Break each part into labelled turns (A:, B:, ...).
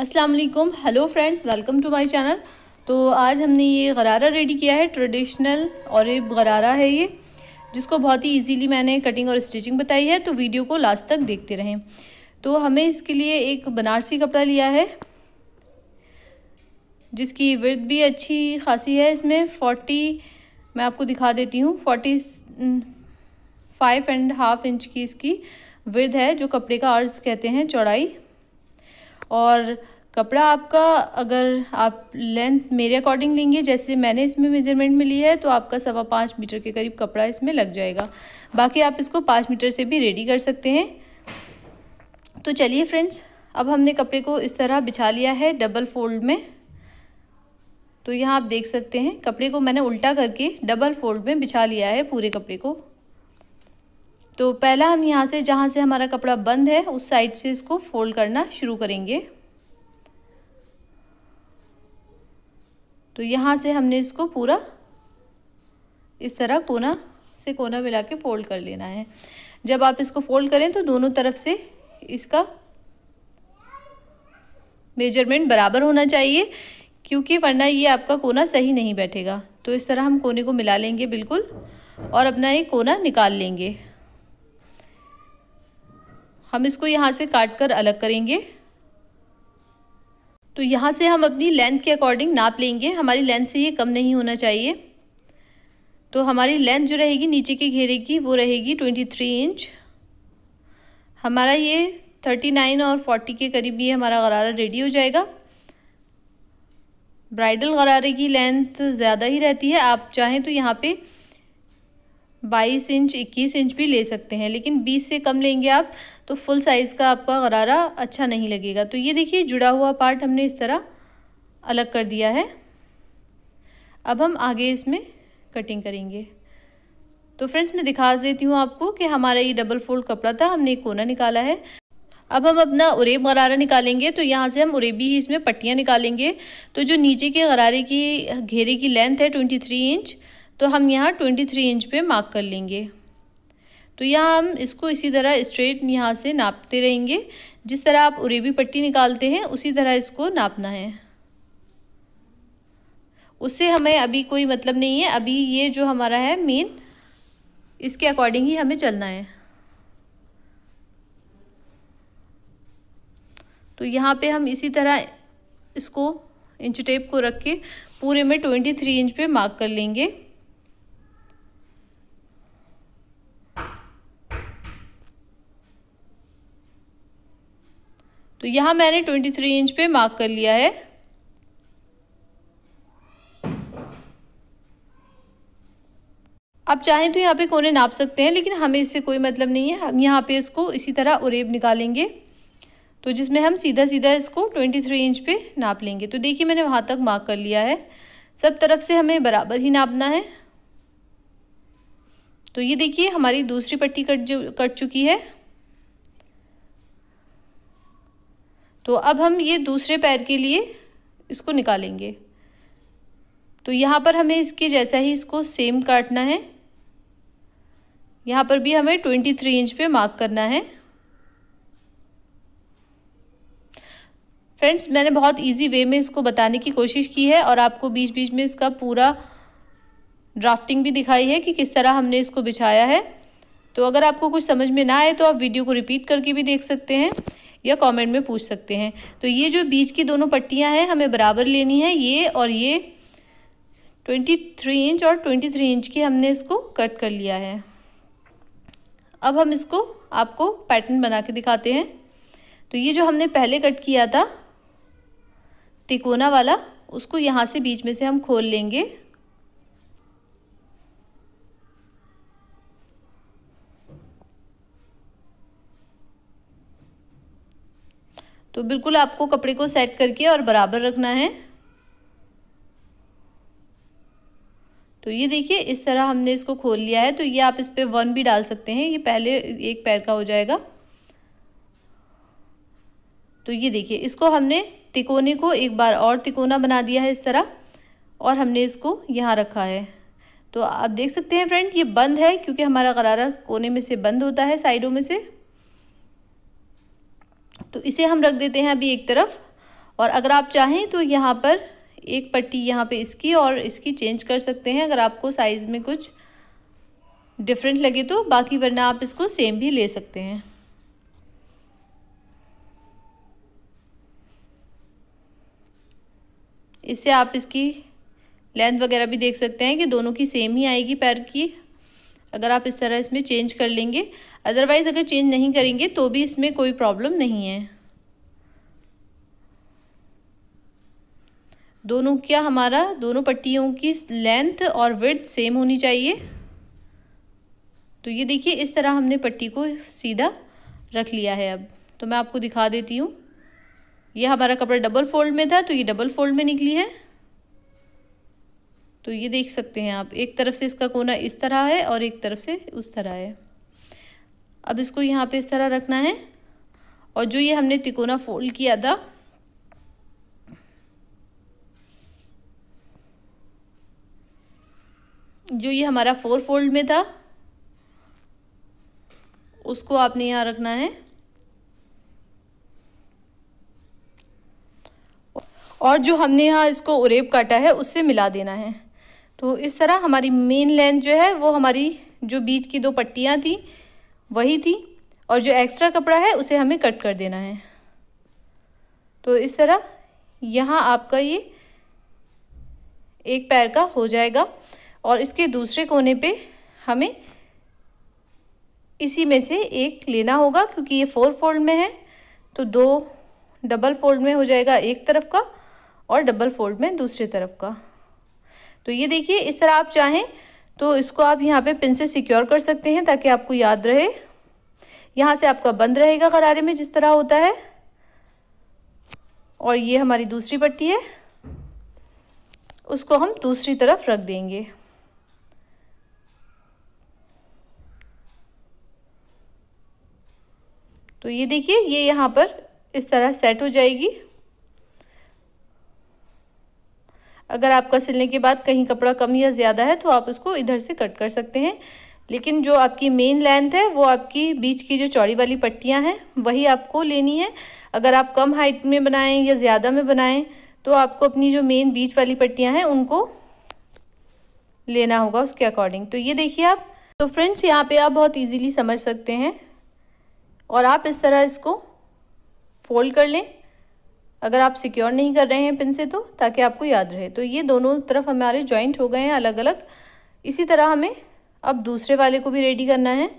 A: अस्सलाम वालेकुम hello friends welcome to my channel तो आज हमने ये गरारा रेडी किया है ट्रेडिशनल और ये गरारा है ये जिसको बहुत ही इजीली मैंने कटिंग और स्टिचिंग बताई है तो वीडियो को लास्ट तक देखते रहें तो हमें इसके लिए एक बनारसी कपड़ा लिया है जिसकी विर्थ भी अच्छी खासी है इसमें फोर्टी मैं आपको दिखा देती हूँ forty five and half inch की इसकी विर्थ है जो कपड़े का अर्ज कहते हैं चौड़ाई और कपड़ा आपका अगर आप लेंथ मेरे अकॉर्डिंग लेंगे जैसे मैंने इसमें मेजरमेंट में लिया है तो आपका सवा पाँच मीटर के करीब कपड़ा इसमें लग जाएगा बाकी आप इसको पाँच मीटर से भी रेडी कर सकते हैं तो चलिए फ्रेंड्स अब हमने कपड़े को इस तरह बिछा लिया है डबल फोल्ड में तो यहाँ आप देख सकते हैं कपड़े को मैंने उल्टा करके डबल फोल्ड में बिछा लिया है पूरे कपड़े को तो पहला हम यहाँ से जहाँ से हमारा कपड़ा बंद है उस साइड से इसको फोल्ड करना शुरू करेंगे तो यहाँ से हमने इसको पूरा इस तरह कोना से कोना मिला के फोल्ड कर लेना है जब आप इसको फोल्ड करें तो दोनों तरफ से इसका मेजरमेंट बराबर होना चाहिए क्योंकि वरना ये आपका कोना सही नहीं बैठेगा तो इस तरह हम कोने को मिला लेंगे बिल्कुल और अपना ये कोना निकाल लेंगे हम इसको यहाँ से काट कर अलग करेंगे तो यहाँ से हम अपनी लेंथ के अकॉर्डिंग नाप लेंगे हमारी लेंथ से ये कम नहीं होना चाहिए तो हमारी लेंथ जो रहेगी नीचे के घेरे की वो रहेगी ट्वेंटी थ्री इंच हमारा ये थर्टी नाइन और फोर्टी के करीब ये हमारा गरारा रेडी हो जाएगा ब्राइडल गरारे की लेंथ ज़्यादा ही रहती है आप चाहें तो यहाँ पे बाईस इंच इक्कीस इंच भी ले सकते हैं लेकिन बीस से कम लेंगे आप तो फुल साइज़ का आपका गरारा अच्छा नहीं लगेगा तो ये देखिए जुड़ा हुआ पार्ट हमने इस तरह अलग कर दिया है अब हम आगे इसमें कटिंग करेंगे तो फ्रेंड्स मैं दिखा देती हूँ आपको कि हमारा ये डबल फोल्ड कपड़ा था हमने एक कोना निकाला है अब हम अपना उरेब गरारा निकालेंगे तो यहाँ से हम उरेबी ही इसमें पट्टियाँ निकालेंगे तो जो नीचे के गरारे की घेरे की लेंथ है ट्वेंटी थ्री इंच तो हम यहाँ ट्वेंटी थ्री इंच पे मार्क कर लेंगे तो यहाँ हम इसको इसी तरह स्ट्रेट यहाँ से नापते रहेंगे जिस तरह आप उरेबी पट्टी निकालते हैं उसी तरह इसको नापना है उससे हमें अभी कोई मतलब नहीं है अभी ये जो हमारा है मेन इसके अकॉर्डिंग ही हमें चलना है तो यहाँ पे हम इसी तरह इसको इंच टेप को रख के पूरे में ट्वेंटी थ्री इंच पे मार्क कर लेंगे तो यहाँ मैंने ट्वेंटी थ्री इंच पे मार्क कर लिया है आप चाहें तो यहाँ पे कोने नाप सकते हैं लेकिन हमें इससे कोई मतलब नहीं है हम यहाँ पे इसको इसी तरह उरेब निकालेंगे तो जिसमें हम सीधा सीधा इसको ट्वेंटी थ्री इंच पे नाप लेंगे तो देखिए मैंने वहाँ तक मार्क कर लिया है सब तरफ से हमें बराबर ही नापना है तो ये देखिए हमारी दूसरी पट्टी कट जो कट चुकी है तो अब हम ये दूसरे पैर के लिए इसको निकालेंगे तो यहाँ पर हमें इसके जैसा ही इसको सेम काटना है यहाँ पर भी हमें ट्वेंटी थ्री इंच पे मार्क करना है फ्रेंड्स मैंने बहुत इजी वे में इसको बताने की कोशिश की है और आपको बीच बीच में इसका पूरा ड्राफ्टिंग भी दिखाई है कि किस तरह हमने इसको बिछाया है तो अगर आपको कुछ समझ में ना आए तो आप वीडियो को रिपीट करके भी देख सकते हैं या कमेंट में पूछ सकते हैं तो ये जो बीच की दोनों पट्टियां हैं हमें बराबर लेनी है ये और ये 23 इंच और 23 इंच की हमने इसको कट कर लिया है अब हम इसको आपको पैटर्न बना के दिखाते हैं तो ये जो हमने पहले कट किया था तिकोना वाला उसको यहाँ से बीच में से हम खोल लेंगे तो बिल्कुल आपको कपड़े को सेट करके और बराबर रखना है तो ये देखिए इस तरह हमने इसको खोल लिया है तो ये आप इस पर वन भी डाल सकते हैं ये पहले एक पैर का हो जाएगा तो ये देखिए इसको हमने तिकोने को एक बार और तिकोना बना दिया है इस तरह और हमने इसको यहाँ रखा है तो आप देख सकते हैं फ्रेंड ये बंद है क्योंकि हमारा गरारा कोने में से बंद होता है साइडों में से तो इसे हम रख देते हैं अभी एक तरफ और अगर आप चाहें तो यहाँ पर एक पट्टी यहाँ पे इसकी और इसकी चेंज कर सकते हैं अगर आपको साइज़ में कुछ डिफरेंट लगे तो बाकी वरना आप इसको सेम भी ले सकते हैं इससे आप इसकी लेंथ वगैरह भी देख सकते हैं कि दोनों की सेम ही आएगी पैर की अगर आप इस तरह इसमें चेंज कर लेंगे अदरवाइज़ अगर चेंज नहीं करेंगे तो भी इसमें कोई प्रॉब्लम नहीं है दोनों क्या हमारा दोनों पट्टियों की लेंथ और विड्थ सेम होनी चाहिए तो ये देखिए इस तरह हमने पट्टी को सीधा रख लिया है अब तो मैं आपको दिखा देती हूँ ये हमारा कपड़ा डबल फोल्ड में था तो ये डबल फोल्ड में निकली है तो ये देख सकते हैं आप एक तरफ से इसका कोना इस तरह है और एक तरफ से उस तरह है अब इसको यहाँ पे इस तरह रखना है और जो ये हमने तिकोना फोल्ड किया था जो ये हमारा फोर फोल्ड में था उसको आपने यहाँ रखना है और जो हमने यहाँ इसको उरेब काटा है उससे मिला देना है तो इस तरह हमारी मेन लेंथ जो है वो हमारी जो बीच की दो पट्टियाँ थी वही थी और जो एक्स्ट्रा कपड़ा है उसे हमें कट कर देना है तो इस तरह यहाँ आपका ये एक पैर का हो जाएगा और इसके दूसरे कोने पे हमें इसी में से एक लेना होगा क्योंकि ये फोर फोल्ड में है तो दो डबल फोल्ड में हो जाएगा एक तरफ का और डबल फोल्ड में दूसरे तरफ का तो ये देखिए इस तरह आप चाहें तो इसको आप यहाँ पे पिन से सिक्योर कर सकते हैं ताकि आपको याद रहे यहाँ से आपका बंद रहेगा करारे में जिस तरह होता है और ये हमारी दूसरी पट्टी है उसको हम दूसरी तरफ रख देंगे तो ये देखिए ये यहाँ पर इस तरह सेट हो जाएगी अगर आपका सिलने के बाद कहीं कपड़ा कम या ज़्यादा है तो आप उसको इधर से कट कर सकते हैं लेकिन जो आपकी मेन लेंथ है वो आपकी बीच की जो चौड़ी वाली पट्टियाँ हैं वही आपको लेनी है अगर आप कम हाइट में बनाएं या ज़्यादा में बनाएं तो आपको अपनी जो मेन बीच वाली पट्टियाँ हैं उनको लेना होगा उसके अकॉर्डिंग तो ये देखिए आप तो फ्रेंड्स यहाँ पे आप बहुत इजीली समझ सकते हैं और आप इस तरह इसको फोल्ड कर लें अगर आप सिक्योर नहीं कर रहे हैं पिन से तो ताकि आपको याद रहे तो ये दोनों तरफ हमारे जॉइंट हो गए हैं अलग अलग इसी तरह हमें अब दूसरे वाले को भी रेडी करना है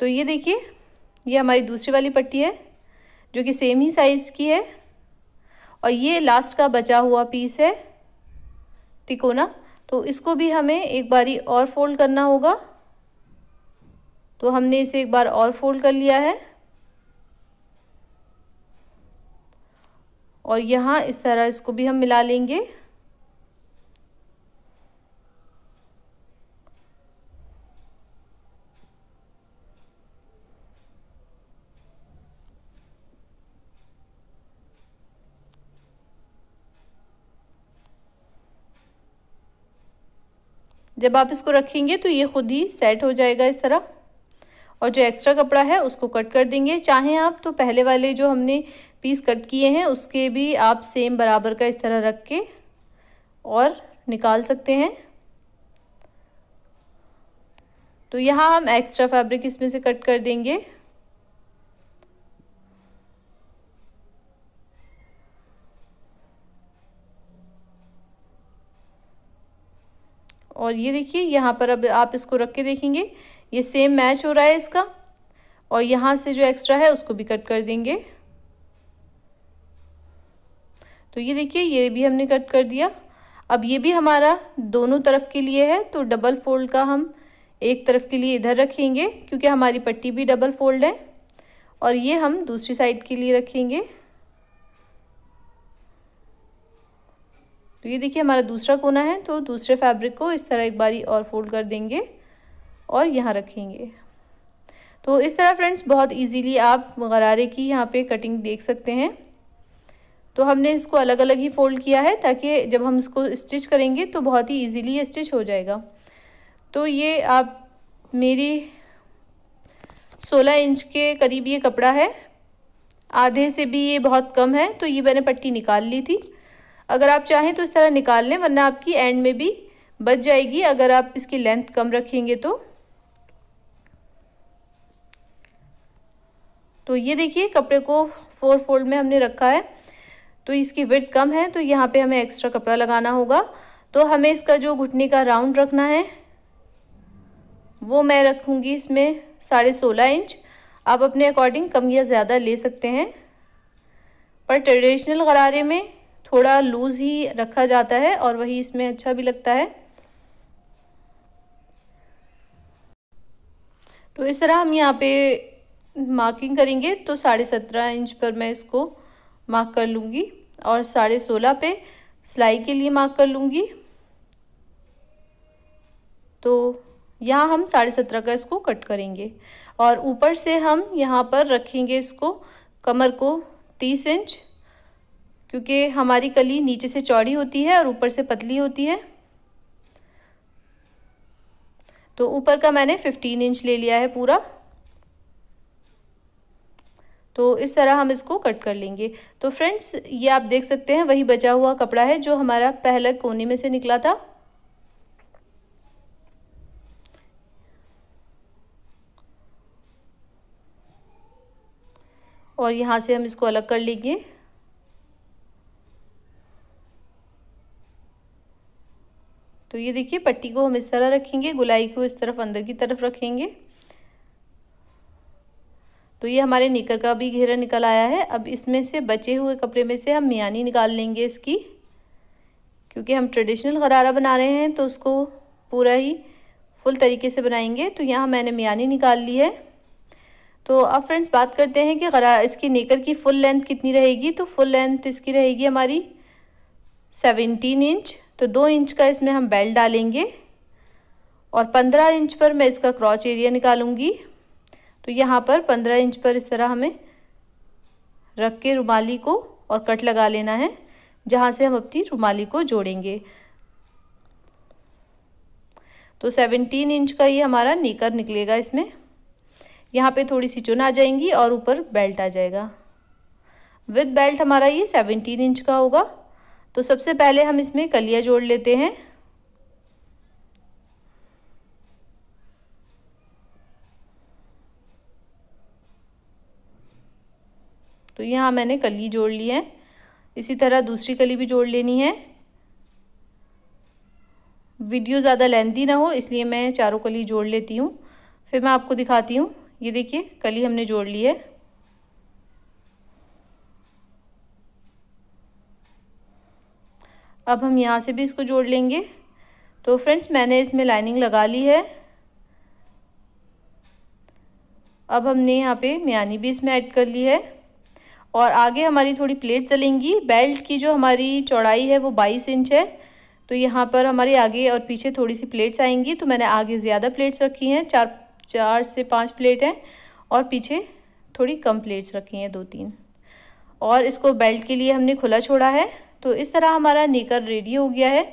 A: तो ये देखिए ये हमारी दूसरी वाली पट्टी है जो कि सेम ही साइज़ की है और ये लास्ट का बचा हुआ पीस है तिकोना तो इसको भी हमें एक बारी और फोल्ड करना होगा तो हमने इसे एक बार और फोल्ड कर लिया है और यहाँ इस तरह इसको भी हम मिला लेंगे जब आप इसको रखेंगे तो ये खुद ही सेट हो जाएगा इस तरह और जो एक्स्ट्रा कपड़ा है उसको कट कर देंगे चाहें आप तो पहले वाले जो हमने पीस कट किए हैं उसके भी आप सेम बराबर का इस तरह रख के और निकाल सकते हैं तो यहाँ हम एक्स्ट्रा फैब्रिक इसमें से कट कर देंगे और ये देखिए यहाँ पर अब आप इसको रख के देखेंगे ये सेम मैच हो रहा है इसका और यहाँ से जो एक्स्ट्रा है उसको भी कट कर देंगे तो ये देखिए ये भी हमने कट कर दिया अब ये भी हमारा दोनों तरफ के लिए है तो डबल फोल्ड का हम एक तरफ के लिए इधर रखेंगे क्योंकि हमारी पट्टी भी डबल फोल्ड है और ये हम दूसरी साइड के लिए रखेंगे तो ये देखिए हमारा दूसरा कोना है तो दूसरे फैब्रिक को इस तरह एक बारी और फोल्ड कर देंगे और यहाँ रखेंगे तो इस तरह फ्रेंड्स बहुत इजीली आप गरारे की यहाँ पे कटिंग देख सकते हैं तो हमने इसको अलग अलग ही फ़ोल्ड किया है ताकि जब हम इसको स्टिच करेंगे तो बहुत ही इजीली स्टिच हो जाएगा तो ये आप मेरी 16 इंच के करीब ये कपड़ा है आधे से भी ये बहुत कम है तो ये मैंने पट्टी निकाल ली थी अगर आप चाहें तो इस तरह निकाल लें वरना आपकी एंड में भी बच जाएगी अगर आप इसकी लेंथ कम रखेंगे तो तो ये देखिए कपड़े को फोर फोल्ड में हमने रखा है तो इसकी विथ कम है तो यहाँ पे हमें एक्स्ट्रा कपड़ा लगाना होगा तो हमें इसका जो घुटने का राउंड रखना है वो मैं रखूँगी इसमें साढ़े सोलह इंच आप अपने अकॉर्डिंग कम या ज़्यादा ले सकते हैं पर ट्रेडिशनल गरारे में थोड़ा लूज़ ही रखा जाता है और वही इसमें अच्छा भी लगता है तो इस तरह हम यहाँ पे मार्किंग करेंगे तो साढ़े सत्रह इंच पर मैं इसको मार्क कर लूँगी और साढ़े सोलह पे सिलाई के लिए मार्क कर लूँगी तो यहाँ हम साढ़े सत्रह का इसको कट करेंगे और ऊपर से हम यहाँ पर रखेंगे इसको कमर को तीस इंच क्योंकि हमारी कली नीचे से चौड़ी होती है और ऊपर से पतली होती है तो ऊपर का मैंने फिफ्टीन इंच ले लिया है पूरा इस तरह हम इसको कट कर लेंगे तो फ्रेंड्स ये आप देख सकते हैं वही बचा हुआ कपड़ा है जो हमारा पहला कोने में से निकला था और यहाँ से हम इसको अलग कर लेंगे तो ये देखिए पट्टी को हम इस तरह रखेंगे गुलाई को इस तरफ अंदर की तरफ रखेंगे तो ये हमारे निकर का भी घेरा निकल आया है अब इसमें से बचे हुए कपड़े में से हम मियानी निकाल लेंगे इसकी क्योंकि हम ट्रेडिशनल गरारा बना रहे हैं तो उसको पूरा ही फुल तरीके से बनाएंगे तो यहाँ मैंने मियानी निकाल ली है तो अब फ्रेंड्स बात करते हैं कि गरा इसकी नेकर की फुल लेंथ कितनी रहेगी तो फुल लेंथ इसकी रहेगी हमारी सेवेंटीन इंच तो दो इंच का इसमें हम बेल्ट डालेंगे और पंद्रह इंच पर मैं इसका क्रॉच एरिया निकालूंगी तो यहाँ पर पंद्रह इंच पर इस तरह हमें रख के रुमाली को और कट लगा लेना है जहाँ से हम अपनी रुमाली को जोड़ेंगे तो सेवनटीन इंच का ये हमारा नीकर निकलेगा इसमें यहाँ पे थोड़ी सी चुन आ जाएंगी और ऊपर बेल्ट आ जाएगा विद बेल्ट हमारा ये सेवनटीन इंच का होगा तो सबसे पहले हम इसमें कलियाँ जोड़ लेते हैं तो यहाँ मैंने कली जोड़ ली है इसी तरह दूसरी कली भी जोड़ लेनी है वीडियो ज़्यादा लेंदी ना हो इसलिए मैं चारों कली जोड़ लेती हूँ फिर मैं आपको दिखाती हूँ ये देखिए कली हमने जोड़ ली है अब हम यहाँ से भी इसको जोड़ लेंगे तो फ्रेंड्स मैंने इसमें लाइनिंग लगा ली है अब हमने यहाँ पे मियानी भी इसमें ऐड कर ली है और आगे हमारी थोड़ी प्लेट चलेंगी बेल्ट की जो हमारी चौड़ाई है वो बाईस इंच है तो यहाँ पर हमारी आगे और पीछे थोड़ी सी प्लेट्स आएंगी तो मैंने आगे ज़्यादा प्लेट्स रखी हैं चार चार से पाँच प्लेट हैं और पीछे थोड़ी कम प्लेट्स रखी हैं दो तीन और इसको बेल्ट के लिए हमने खुला छोड़ा है तो इस तरह हमारा नेकर रेडी हो गया है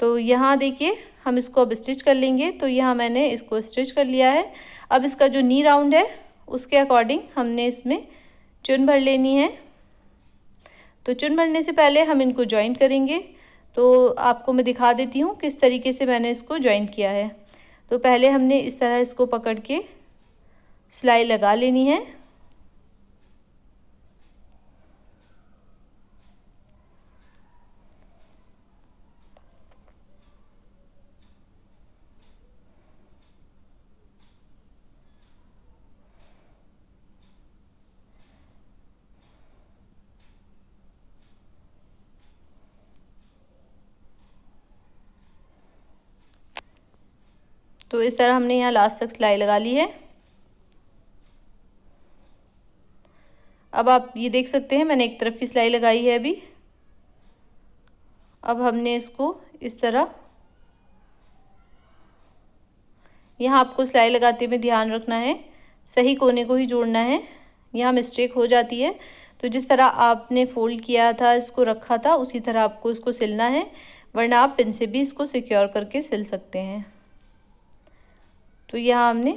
A: तो यहाँ देखिए हम इसको अब स्टिच कर लेंगे तो यहाँ मैंने इसको स्टिच कर लिया है अब इसका जो नी राउंड है उसके अकॉर्डिंग हमने इसमें चुन भर लेनी है तो चुन भरने से पहले हम इनको ज्वाइन करेंगे तो आपको मैं दिखा देती हूँ किस तरीके से मैंने इसको ज्वाइन किया है तो पहले हमने इस तरह इसको पकड़ के सिलाई लगा लेनी है तो इस तरह हमने यहाँ लास्ट तक सिलाई लगा ली है अब आप ये देख सकते हैं मैंने एक तरफ की सिलाई लगाई है अभी अब हमने इसको इस तरह यहाँ आपको सिलाई लगाते हुए ध्यान रखना है सही कोने को ही जोड़ना है यहाँ मिस्टेक हो जाती है तो जिस तरह आपने फोल्ड किया था इसको रखा था उसी तरह आपको इसको सिलना है वरना आप पिन से भी इसको सिक्योर करके सिल सकते हैं तो यहाँ हमने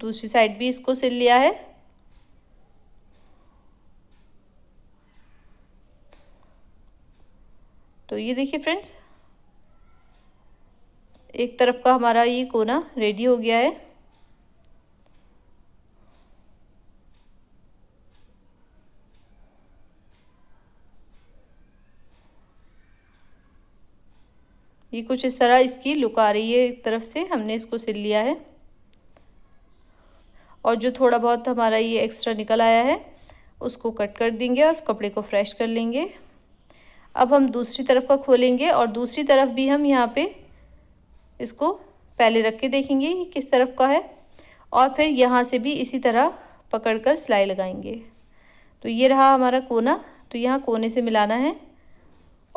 A: दूसरी साइड भी इसको सिल लिया है तो ये देखिए फ्रेंड्स एक तरफ का हमारा ये कोना रेडी हो गया है ये कुछ इस तरह इसकी लुक आ रही है एक तरफ से हमने इसको सिल लिया है और जो थोड़ा बहुत हमारा ये एक्स्ट्रा निकल आया है उसको कट कर देंगे और कपड़े को फ्रेश कर लेंगे अब हम दूसरी तरफ का खोलेंगे और दूसरी तरफ भी हम यहाँ पे इसको पहले रख के देखेंगे कि किस तरफ का है और फिर यहाँ से भी इसी तरह पकड़ कर सिलाई लगाएंगे तो ये रहा हमारा कोना तो यहाँ कोने से मिलाना है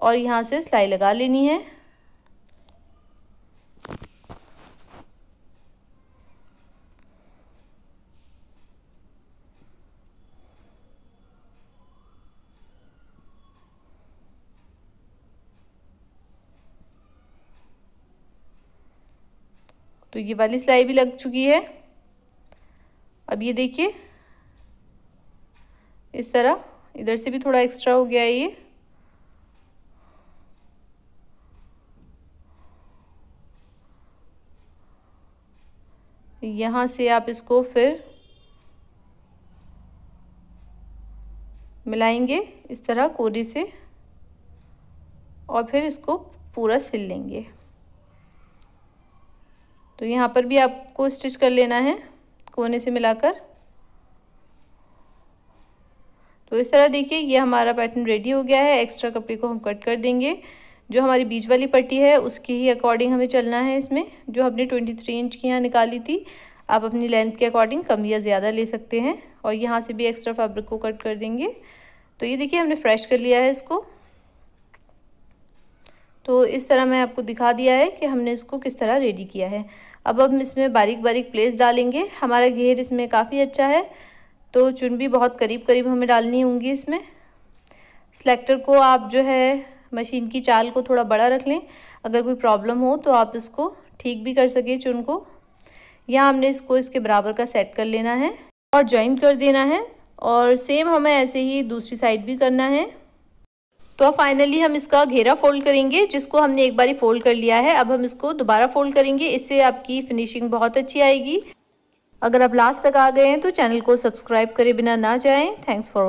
A: और यहाँ से सिलाई लगा लेनी है तो ये वाली सिलाई भी लग चुकी है अब ये देखिए इस तरह इधर से भी थोड़ा एक्स्ट्रा हो गया है ये यहाँ से आप इसको फिर मिलाएंगे इस तरह कोरी से और फिर इसको पूरा सिल लेंगे तो यहाँ पर भी आपको स्टिच कर लेना है कोने से मिलाकर तो इस तरह देखिए ये हमारा पैटर्न रेडी हो गया है एक्स्ट्रा कपड़े को हम कट कर देंगे जो हमारी बीच वाली पट्टी है उसके ही अकॉर्डिंग हमें चलना है इसमें जो हमने ट्वेंटी थ्री इंच की यहाँ निकाली थी आप अपनी लेंथ के अकॉर्डिंग कम या ज़्यादा ले सकते हैं और यहाँ से भी एक्स्ट्रा फैब्रिक को कट कर देंगे तो ये देखिए हमने फ्रेश कर लिया है इसको तो इस तरह मैं आपको दिखा दिया है कि हमने इसको किस तरह रेडी किया है अब हम इसमें बारीक बारीक प्लेस डालेंगे हमारा घेर इसमें काफ़ी अच्छा है तो चुन भी बहुत करीब करीब हमें डालनी होंगी इसमें सिलेक्टर को आप जो है मशीन की चाल को थोड़ा बड़ा रख लें अगर कोई प्रॉब्लम हो तो आप इसको ठीक भी कर सकें चुन को या हमने इसको इसके बराबर का सेट कर लेना है और ज्वाइन कर देना है और सेम हमें ऐसे ही दूसरी साइड भी करना है तो अब फाइनली हम इसका घेरा फोल्ड करेंगे जिसको हमने एक बारी फोल्ड कर लिया है अब हम इसको दोबारा फोल्ड करेंगे इससे आपकी फिनिशिंग बहुत अच्छी आएगी अगर आप लास्ट तक आ गए हैं तो चैनल को सब्सक्राइब करे बिना ना जाएं थैंक्स फॉर